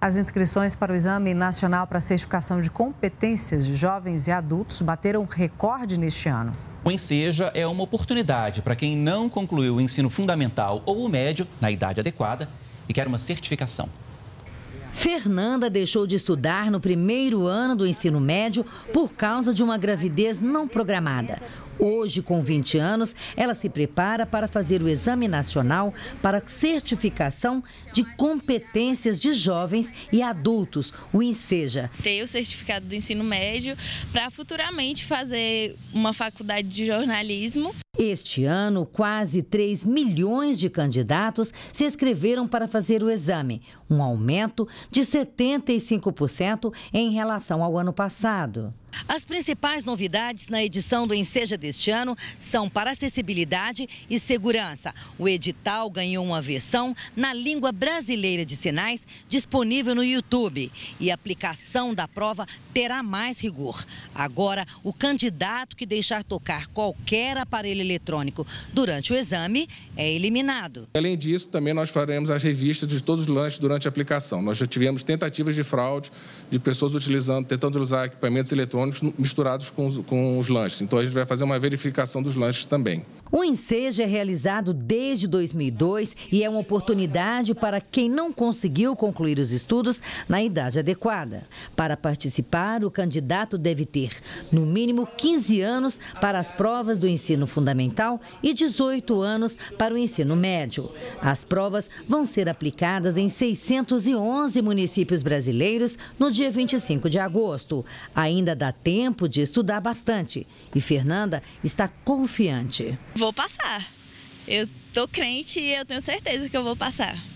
As inscrições para o Exame Nacional para Certificação de Competências de Jovens e Adultos bateram recorde neste ano. O Enseja é uma oportunidade para quem não concluiu o ensino fundamental ou o médio na idade adequada e quer uma certificação. Fernanda deixou de estudar no primeiro ano do ensino médio por causa de uma gravidez não programada. Hoje, com 20 anos, ela se prepara para fazer o Exame Nacional para Certificação de Competências de Jovens e Adultos, o INSEJA. Ter o certificado do ensino médio para futuramente fazer uma faculdade de jornalismo. Este ano, quase 3 milhões de candidatos se inscreveram para fazer o exame, um aumento de 75% em relação ao ano passado. As principais novidades na edição do Enseja deste ano são para acessibilidade e segurança. O edital ganhou uma versão na língua brasileira de sinais, disponível no YouTube. E a aplicação da prova terá mais rigor. Agora, o candidato que deixar tocar qualquer aparelho eletrônico durante o exame é eliminado. Além disso, também nós faremos as revistas de todos os lanches durante a aplicação. Nós já tivemos tentativas de fraude de pessoas utilizando, tentando usar equipamentos eletrônicos misturados com os, com os lanches. Então a gente vai fazer uma a verificação dos lanches também. O ensejo é realizado desde 2002 e é uma oportunidade para quem não conseguiu concluir os estudos na idade adequada. Para participar, o candidato deve ter, no mínimo, 15 anos para as provas do ensino fundamental e 18 anos para o ensino médio. As provas vão ser aplicadas em 611 municípios brasileiros no dia 25 de agosto. Ainda dá tempo de estudar bastante. E Fernanda está confiante. Vou passar. Eu tô crente e eu tenho certeza que eu vou passar.